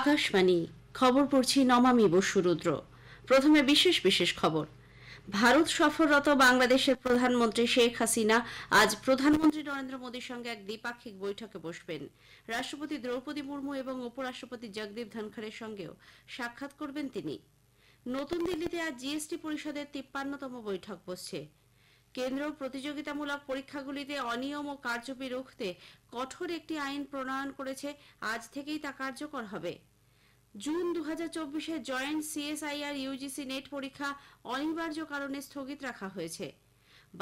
আকাশবাণী খবর পড়ছি নমামি বসুরুদ্র প্রথমে বিশেষ বিশেষ খবর ভারত সফররত বাংলাদেশের প্রধানমন্ত্রী শেখ হাসিনা আজ প্রধানমন্ত্রী নরেন্দ্র মোদীর সঙ্গে এক দ্বিপাক্ষিক বৈঠকে বসবেন রাষ্ট্রপতি দ্রৌপদী মুর্মু এবং উপরাষ্ট্রপতি জগদীপ ধনখড়ের সঙ্গেও সাক্ষাৎ করবেন তিনি নতুন দিল্লিতে আজ জিএসটি পরিষদের তিপ্পান্নতম বৈঠক বসছে কেন্দ্র প্রতিযোগিতামূলক পরীক্ষাগুলিতে অনিয়ম ও কারচুপি রুখতে কঠোর একটি আইন প্রণয়ন করেছে আজ থেকেই তা কার্যকর হবে জুন দু হাজার চব্বিশে জয়েন্ট সিএসআইআর ইউজিসি নেট পরীক্ষা অনিবার্য কারণে স্থগিত রাখা হয়েছে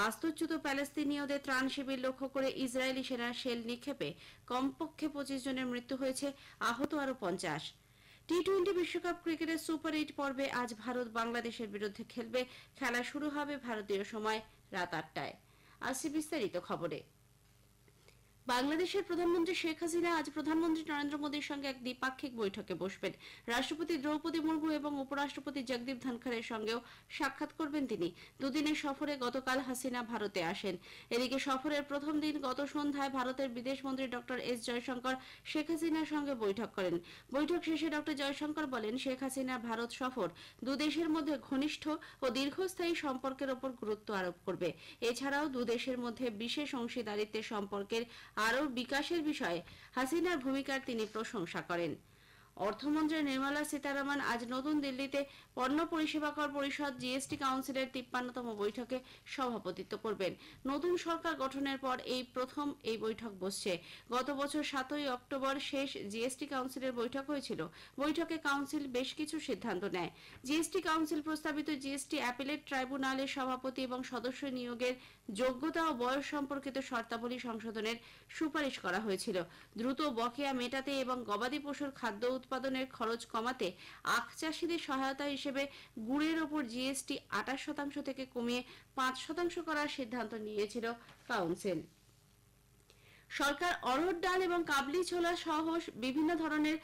বাস্তুচ্যুত প্যালেস্তিনীয়দের ত্রাণ শিবির লক্ষ্য করে ইসরায়েলি সেনার শেল নিক্ষেপে কমপক্ষে পঁচিশ জনের মৃত্যু হয়েছে আহত আরও পঞ্চাশ টি টোয়েন্টি বিশ্বকাপ ক্রিকেটের সুপার এইট পর্বে আজ ভারত বাংলাদেশের বিরুদ্ধে খেলবে খেলা শুরু হবে ভারতীয় সময় রাত আটটায় আসছে বিস্তারিত খবরে বাংলাদেশের প্রধানমন্ত্রী শেখ হাসিনা আজ প্রধানমন্ত্রী নরেন্দ্র মোদীর সঙ্গে এক দ্বিপাক্ষিক বৈঠকে বসবেন রাষ্ট্রপতি দ্রৌপদী মুর্মু এবং উপরাষ্ট্রপতি জগদীপ ধনখড়ের সঙ্গেও সাক্ষাৎ করবেন তিনি দুদিনের সফরে গতকাল হাসিনা ভারতে আসেন এদিকে সফরের প্রথম দিন গত সন্ধ্যায় ভারতের বিদেশ মন্ত্রী ড এস জয়শঙ্কর শেখ হাসিনার সঙ্গে বৈঠক করেন বৈঠক শেষে ড জয়শঙ্কর বলেন শেখ হাসিনার ভারত সফর দুদেশের মধ্যে ঘনিষ্ঠ ও দীর্ঘস্থায়ী সম্পর্কের ওপর গুরুত্ব আরোপ করবে এছাড়াও দুদেশের মধ্যে বিশেষ অংশীদারিত্বের সম্পর্কের আরও বিকাশের বিষয়ে হাসিনার ভূমিকার তিনি প্রশংসা করেন অর্থমন্ত্রী নির্মলা সীতারামন আজ নতুন দিল্লিতে পণ্য পরিষেবা কর পরিষদ জিএসটি কাউন্সিলের তিপ্পান্নতম বৈঠকে সভাপতিত্ব করবেন নতুন সরকার গঠনের পর এই প্রথম এই বৈঠক বসছে গত বছর সাতই অক্টোবর শেষ জিএসটি কাউন্সিলের বৈঠক হয়েছিল বৈঠকে কাউন্সিল বেশ কিছু সিদ্ধান্ত নেয় জিএসটি কাউন্সিল প্রস্তাবিত জিএসটি অ্যাপিলেট ট্রাইব্যুনালের সভাপতি এবং সদস্য নিয়োগের যোগ্যতা ও বয়স সম্পর্কিত শর্তাবলী সংশোধনের সুপারিশ করা হয়েছিল দ্রুত বকেয়া মেটাতে এবং গবাদি পশুর খাদ্য উৎপাদনের খরচ কমাতে আখ চাষিদের সহায়তা হিসেবে গুড়ের ওপর জিএসটি আঠাশ শতাংশ থেকে কমিয়ে পাঁচ শতাংশ করার সিদ্ধান্ত নিয়েছিল কাউন্সিল সরকার অরহর ডাল এবং কাবলি ছোলা সহ বিভিন্ন ধরনের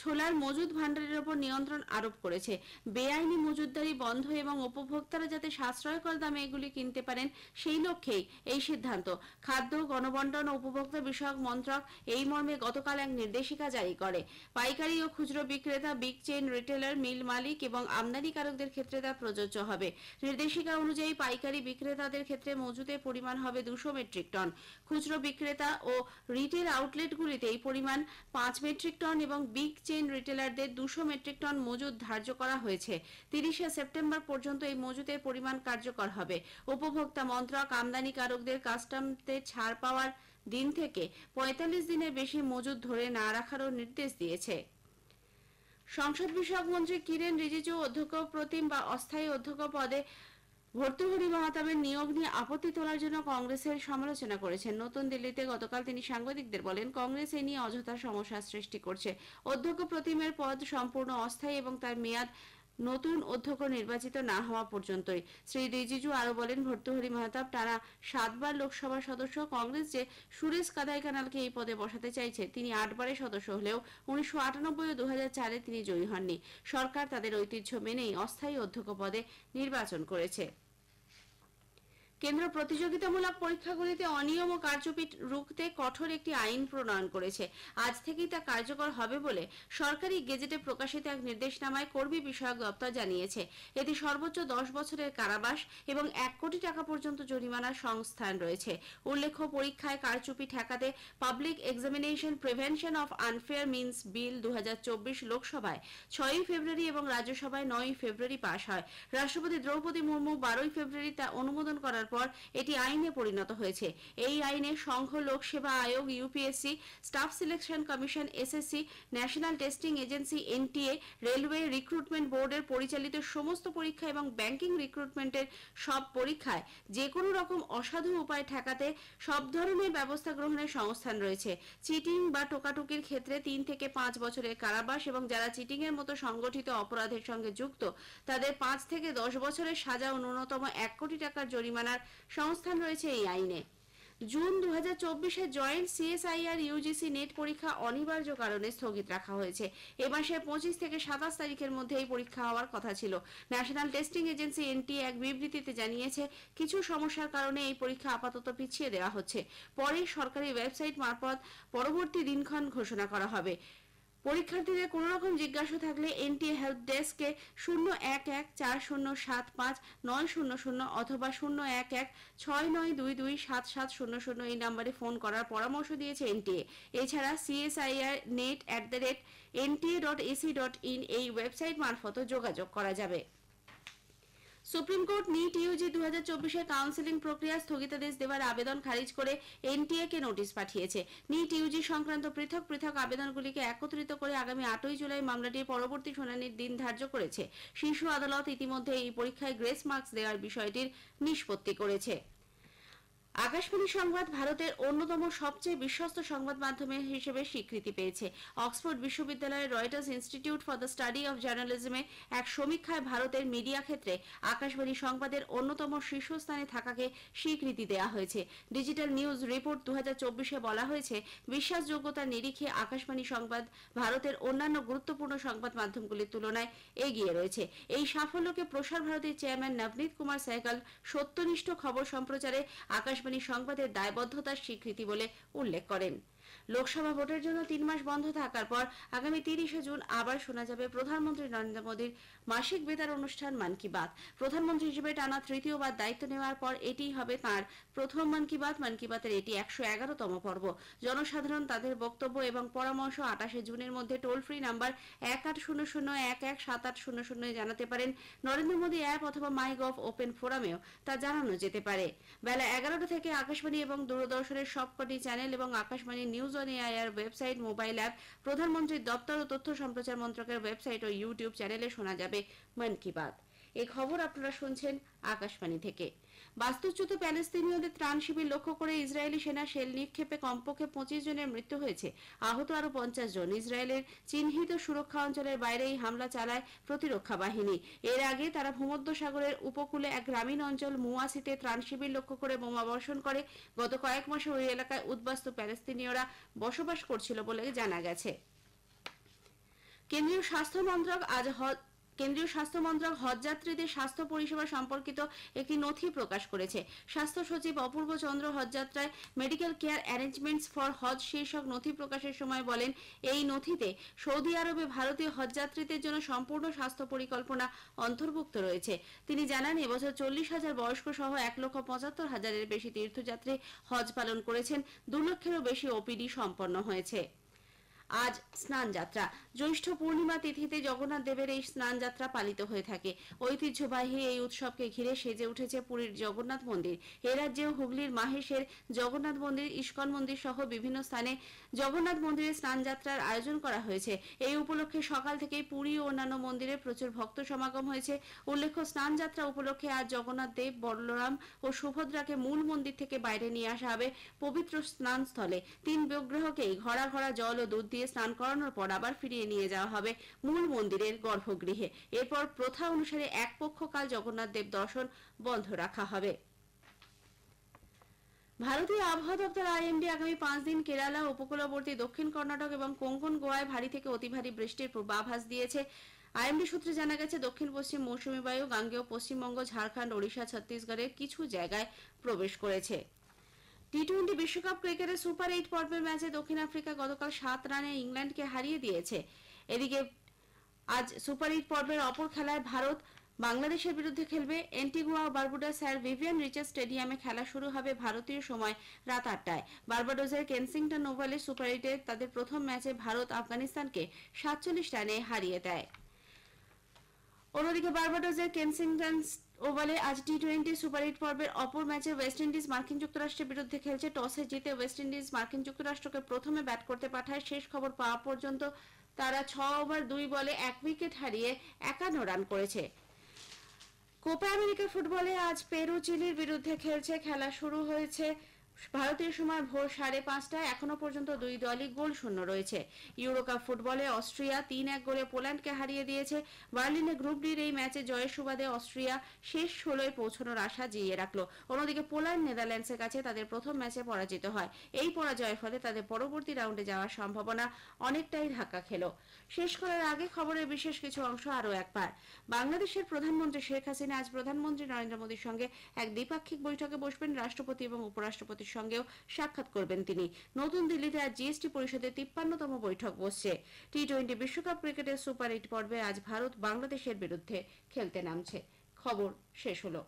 ছোলার মজুদ ভান্ডারের ওপর নিয়ন্ত্রণ আরোপ করেছে বেআইনি মজুদদারি বন্ধ এবং উপভোক্তারা যাতে সাশ্রয়কর দামে এগুলি কিনতে পারেন সেই লক্ষ্যেই এই সিদ্ধান্ত খাদ্য গণবন্টন ও উপভোক্তা বিষয়ক মন্ত্রক এই মর্মে গতকাল এক নির্দেশিকা জারি করে পাইকারি ও খুচরো বিক্রেতা বিগ চেইন রিটেলার মিল মালিক এবং আমদানিকারকদের ক্ষেত্রে তা প্রযোজ্য হবে নির্দেশিকা অনুযায়ী পাইকারি বিক্রেতাদের ক্ষেত্রে মজুদের পরিমাণ হবে দুশো মেট্রিক টন খুচরো বিক্রেতা ও রিটেল আউটলেটগুলিতে এই পরিমাণ পাঁচ মেট্রিক টন এবং বিগ চেইন রিটেলারদের দুশো মেট্রিক টন মজুদ ধার্য করা হয়েছে তিরিশে সেপ্টেম্বর পর্যন্ত এই মজুদের পরিমাণ কার্যকর হবে উপভোক্তা মন্ত্রক আমদানিকারকদের কাস্টমতে ছাড় পাওয়ার দিন থেকে ৪৫ দিনের বেশি মজুদ ধরে না রাখারও নির্দেশ দিয়েছে সংসদ বিষয়ক মন্ত্রী কিরেন রিজিজু অধ্যক্ষ প্রতিম বা অস্থায়ী অধ্যক্ষ পদে ভর্তুহরি মহাতাবের নিয়োগ নিয়ে আপত্তি তোলার জন্য কংগ্রেসের সমালোচনা করেছেন নতুন দিল্লিতে গতকাল তিনি সাংবাদিকদের বলেন কংগ্রেস এ নিয়ে অযথা সমস্যা সৃষ্টি করছে অধ্যক্ষ প্রতিমের পদ সম্পূর্ণ অস্থায়ী এবং তার মেয়াদ নতুন অধ্যক্ষ নির্বাচিত না হওয়া পর্যন্তই শ্রী রিজিজু আরো বলেন ভর্তুহরি মাহতাব টানা সাতবার লোকসভা সদস্য কংগ্রেস যে সুরেশ কাদাই কানালকে এই পদে বসাতে চাইছে তিনি আটবারে সদস্য হলেও উনিশশো আটানব্বই ও দু চারে তিনি জয়ী হননি সরকার তাদের ঐতিহ্য মেনেই অস্থায়ী অধ্যক্ষ পদে নির্বাচন করেছে কেন্দ্র প্রতিযোগিতামূলক পরীক্ষাগুলিতে অনিয়ম ও কার্যপিট রুখতে কঠোর একটি আইন প্রণয়ন করেছে আজ থেকেই তা কার্যকর হবে বলে সরকারি গেজেটে প্রকাশিত এক নির্দেশনামায় কর্মী বিষয়ক দপ্তর জানিয়েছে এতে সর্বোচ্চ দশ বছরের কারাবাস এবং এক কোটি টাকা পর্যন্ত জরিমানার সংস্থান রয়েছে উল্লেখ্য পরীক্ষায় কারচুপি ঠেকাতে public examination prevention of unfair means bill দু লোকসভায় ছয়ই ফেব্রুয়ারি এবং রাজ্যসভায় নয়ই ফেব্রুয়ারি পাশ হয় রাষ্ট্রপতি দ্রৌপদী মুর্মু বারোই ফেব্রুয়ারি তা অনুমোদন করার পর এটি আইনে পরিণত হয়েছে এই আইনে Sangh Lok Seva Aayog UPSC staff selection commission SSC national testing agency NTA railway recruitment বোর্ডের পরিচালিত সমস্ত পরীক্ষা এবং ব্যাংকিং রিক্রুটমেন্টের সব পরীক্ষায় যে কোনো রকম অসাধু উপায় ঠেকাতে সব ধরনের ব্যবস্থা গ্রহণের সংস্থান রয়েছে চিটিং বা টোকাটুকির ক্ষেত্রে তিন থেকে পাঁচ বছরের কারাবাস এবং যারা চিটিং এর মতো সংগঠিত অপরাধের সঙ্গে যুক্ত তাদের পাঁচ থেকে দশ বছরের সাজা ও ন্যূনতম এক কোটি টাকার জরিমানার সংস্থান রয়েছে এই আইনে জুন দু হাজার চব্বিশে জয়েন্ট সিএসআইআর ইউজিসি নেট পরীক্ষা অনিবার্য কারণে স্থগিত রাখা হয়েছে এ মাসে পঁচিশ থেকে সাতাশ তারিখের মধ্যে এই পরীক্ষা হওয়ার কথা ছিল ন্যাশনাল টেস্টিং এজেন্সি এনটি এক বিবৃতিতে জানিয়েছে কিছু সমস্যার কারণে এই পরীক্ষা আপাতত পিছিয়ে দেওয়া হচ্ছে পরে সরকারি ওয়েবসাইট মারফত পরবর্তী দিনক্ষণ ঘোষণা করা হবে পরীক্ষার্থীদের কোনো রকম জিজ্ঞাসা থাকলে এনটিএ হেল্প ডেস্কে শূন্য এক এক চার শূন্য সাত পাঁচ নয় শূন্য শূন্য অথবা শূন্য এক এক ছয় নয় দুই দুই সাত সাত শূন্য শূন্য এই নাম্বারে ফোন করার পরামর্শ দিয়েছে এনটিএ এছাড়া CSIR NET at the rate NTA dot ac dot in এই ওয়েবসাইট মারফত যোগাযোগ করা যাবে সুপ্রিম কোর্ট নিট ইউজি দু হাজার চব্বিশের কাউন্সিলিং প্রক্রিয়া স্থগিতাদেশ দেওয়ার আবেদন খারিজ করে এনটিএ কে নোটিশ পাঠিয়েছে নিট ইউজি সংক্রান্ত পৃথক পৃথক আবেদনগুলিকে একত্রিত করে আগামী আটই জুলাই মামলাটির পরবর্তী শুনানির দিন ধার্য করেছে শীর্ষ আদালত ইতিমধ্যে এই পরীক্ষায় গ্রেস মার্কস দেওয়ার বিষয়টির নিষ্পত্তি করেছে আকাশবাণী সংবাদ ভারতের অন্যতম সবচেয়ে বিশ্বস্ত সংবাদ মাধ্যম হিসেবে স্বীকৃতি পেয়েছে অক্সফোর্ড বিশ্ববিদ্যালয়ের Reuters institute for the study of জার্নালিজমে এক সমীক্ষায় ভারতের মিডিয়া ক্ষেত্রে আকাশবাণী সংবাদের অন্যতম শীর্ষস্থানে থাকাকে স্বীকৃতি দেওয়া হয়েছে ডিজিটাল নিউজ রিপোর্ট দু চব্বিশে বলা হয়েছে বিশ্বাসযোগ্যতার নিরিখে আকাশবাণী সংবাদ ভারতের অন্যান্য গুরুত্বপূর্ণ সংবাদ মাধ্যমগুলির তুলনায় এগিয়ে রয়েছে এই সাফল্যকে প্রসার ভারতীর চেয়ারম্যান নবনীত কুমার সহকাল সত্যনিষ্ঠ খবর সম্প্রচারে আকাশ আকাশবাণী সংবাদের দায়বদ্ধতার স্বীকৃতি বলে উল্লেখ করেন লোকসভা ভোটের জন্য তিন মাস বন্ধ থাকার পর আগামী তিরিশে জুন আবার শোনা যাবে প্রধানমন্ত্রী নরেন্দ্র মোদীর মাসিক বেতার অনুষ্ঠান মন কি বাত প্রধানমন্ত্রী হিসেবে টানা তৃতীয়বার দায়িত্ব নেওয়ার পর এটিই হবে তার প্রথম মন কি বাত মন কি বাতের এটি একশো এগারোতম পর্ব জনসাধারণ তাদের বক্তব্য এবং পরামর্শ আটাশে জুনের মধ্যে টোল ফ্রি নাম্বার এক আট শূন্য শূন্য এক এক সাত আট শূন্য শূন্য জানাতে পারেন নরেন্দ্র মোদী অ্যাপ অথবা মাই গভ ওপেন ফোরামেও তা জানানো যেতে পারে বেলা এগারোটা থেকে আকাশবাণী এবং দূরদর্শনের সবকটি চ্যানেল এবং Akashvani news application website mobile app প্রধানমন্ত্রীর দপ্তর ও তথ্য সম্প্রচার মন্ত্রকের ওয়েবসাইট ও ইউটিউব চ্যানেলে শোনা যাবে মন কি বাত এ খবর আপনারা শুনছেন আকাশবাণী থেকে বাস্তুচ্যুত প্যালেস্তিনীয়দের ত্রাণ শিবির লক্ষ্য করে ইসরায়েলি সেনা শেল নিক্ষেপে কমপক্ষে পঁচিশ জনের মৃত্যু হয়েছে আহত আরও পঞ্চাশ জন ইসরায়েলের চিহ্নিত সুরক্ষা অঞ্চলের বাইরে এই হামলা চালায় প্রতিরক্ষা বাহিনী এর আগে তারা ভূমধ্যসাগরের উপকূলে এক গ্রামীণ অঞ্চল মুয়াসিতে ত্রাণ শিবির লক্ষ্য করে বোমা বর্ষণ করে গত কয়েক মাসে ওই এলাকায় উদ্বাস্তু প্যালেস্তিনীয়রা বসবাস করছিল বলে জানা গেছে কেন্দ্রীয় স্বাস্থ্য মন্ত্রক আজ কেন্দ্রীয় স্বাস্থ্য মন্ত্রক হজযাত্রীদের স্বাস্থ্য পরিষেবা সম্পর্কিত একটি নথি প্রকাশ করেছে স্বাস্থ্য সচিব অপূর্ব চন্দ্র হজযাত্রায় medical care arrangements for Hajj শীর্ষক নথি প্রকাশের সময় বলেন এই নথিতে সৌদি আরবে ভারতীয় হজযাত্রীদের জন্য সম্পূর্ণ স্বাস্থ্য পরিকল্পনা অন্তর্ভুক্ত রয়েছে তিনি জানান এবছর চল্লিশ হাজার বয়স্ক সহ এক লক্ষ পঁচাত্তর হাজারের বেশি তীর্থযাত্রী হজ পালন করেছেন দু লক্ষেরও বেশি ওপিডি সম্পন্ন হয়েছে আজ স্নান যাত্রা জ্যৈষ্ঠ পূর্ণিমা তিথিতে জগন্নাথ দেবের এই স্নান যাত্রা পালিত হয়ে থাকে ঐতিহ্যবাহী এই উৎসবকে ঘিরে সেজে উঠেছে পুরীর জগন্নাথ মন্দির এ রাজ্যেও হুগলির মাহেশের জগন্নাথ মন্দির ইস্কন মন্দির সহ বিভিন্ন স্থানে জগন্নাথ মন্দিরে স্নান যাত্রার আয়োজন করা হয়েছে এই উপলক্ষে সকাল থেকে পুরী ও অন্যান্য মন্দিরে প্রচুর ভক্ত সমাগম হয়েছে উল্লেখ্য স্নান যাত্রা উপলক্ষে আজ জগন্নাথ দেব বলরাম ও সুভদ্রাকে মূল মন্দির থেকে বাইরে নিয়ে আসা হবে পবিত্র স্নান স্থলে তিন বিগ্রহকেই ঘরা ঘরা জল ও দুধ দিয়ে দিয়ে স্নান করানোর পর আবার ফিরিয়ে নিয়ে যাওয়া হবে মূল মন্দিরের গর্ভগৃহে এরপর প্রথা অনুসারে এক পক্ষকাল জগন্নাথ দেব দর্শন বন্ধ রাখা হবে ভারতীয় আবহাওয়া দপ্তর আইএমডি আগামী পাঁচ দিন কেরালা উপকূলবর্তী দক্ষিণ কর্ণাটক এবং কোঙ্কন গোয়ায় ভারী থেকে অতি ভারী বৃষ্টির পূর্বাভাস দিয়েছে আইএমডি সূত্রে জানা গেছে দক্ষিণ পশ্চিম মৌসুমী বায়ু গাঙ্গেয় পশ্চিমবঙ্গ ঝাড়খণ্ড ওড়িশা ছত্তিশগড়ের কিছু জায়গায় প্রবেশ করেছে টি টোয়েন্টি বিশ্বকাপ ক্রিকেটের সুপার এইট পর্বের ম্যাচে দক্ষিণ আফ্রিকা গতকাল সাত রানে ইংল্যান্ডকে হারিয়ে দিয়েছে এদিকে আজ সুপার এইট পর্বের অপর খেলায় ভারত বাংলাদেশের বিরুদ্ধে খেলবে এন্টিগুয়া ও বারবুডা স্যার ভিভিয়ান রিচার্ড স্টেডিয়ামে খেলা শুরু হবে ভারতীয় সময় রাত আটটায় বারবাডোজের কেনসিংটন ওভালে সুপার এইটে তাদের প্রথম ম্যাচে ভারত আফগানিস্তানকে সাতচল্লিশ রানে হারিয়ে দেয় অন্যদিকে বারবাডোজের কেনসিংটন ওভালে আজ টি টোয়েন্টি সুপার এইট পর্বের অপর ম্যাচে ওয়েস্ট ইন্ডিজ মার্কিন যুক্তরাষ্ট্রের বিরুদ্ধে খেলছে টসে জিতে ওয়েস্ট ইন্ডিজ মার্কিন যুক্তরাষ্ট্রকে প্রথমে ব্যাট করতে পাঠায় শেষ খবর পাওয়া পর্যন্ত তারা ছ ওভার দুই বলে এক উইকেট হারিয়ে একান্ন রান করেছে কোপা আমেরিকা ফুটবলে আজ পেরু চিলির বিরুদ্ধে খেলছে খেলা শুরু হয়েছে ভারতীয় সময় ভোর সাড়ে পাঁচটায় এখনো পর্যন্ত দুই দলই গোল শূন্য রয়েছে ইউরোকাপ ফুটবলে অস্ট্রিয়া তিন এক গোলে পোল্যান্ডকে হারিয়ে দিয়েছে বার্লিনে গ্রুপ ডির এই ম্যাচে জয়ের সুবাদে অস্ট্রিয়া শেষ ষোলোয় পৌঁছানোর আশা জিয়ে রাখলো অন্যদিকে পোল্যান্ড নেদারল্যান্ডসের কাছে তাদের প্রথম ম্যাচে পরাজিত হয় এই পরাজয়ের ফলে তাদের পরবর্তী রাউন্ডে যাওয়ার সম্ভাবনা অনেকটাই ধাক্কা খেল শেষ করার আগে খবরের বিশেষ কিছু অংশ আরও একবার বাংলাদেশের প্রধানমন্ত্রী শেখ হাসিনা আজ প্রধানমন্ত্রী নরেন্দ্র মোদীর সঙ্গে এক দ্বিপাক্ষিক বৈঠকে বসবেন রাষ্ট্রপতি এবং উপরাষ্ট্রপতি সঙ্গেও সাক্ষাৎ করবেন তিনি নতুন দিল্লিতে আজ জিএসটি পরিষদের তিপ্পান্নতম বৈঠক বসছে টি টোয়েন্টি বিশ্বকাপ ক্রিকেটের সুপার এইট পর্বে আজ ভারত বাংলাদেশের বিরুদ্ধে খেলতে নামছে খবর শেষ হলো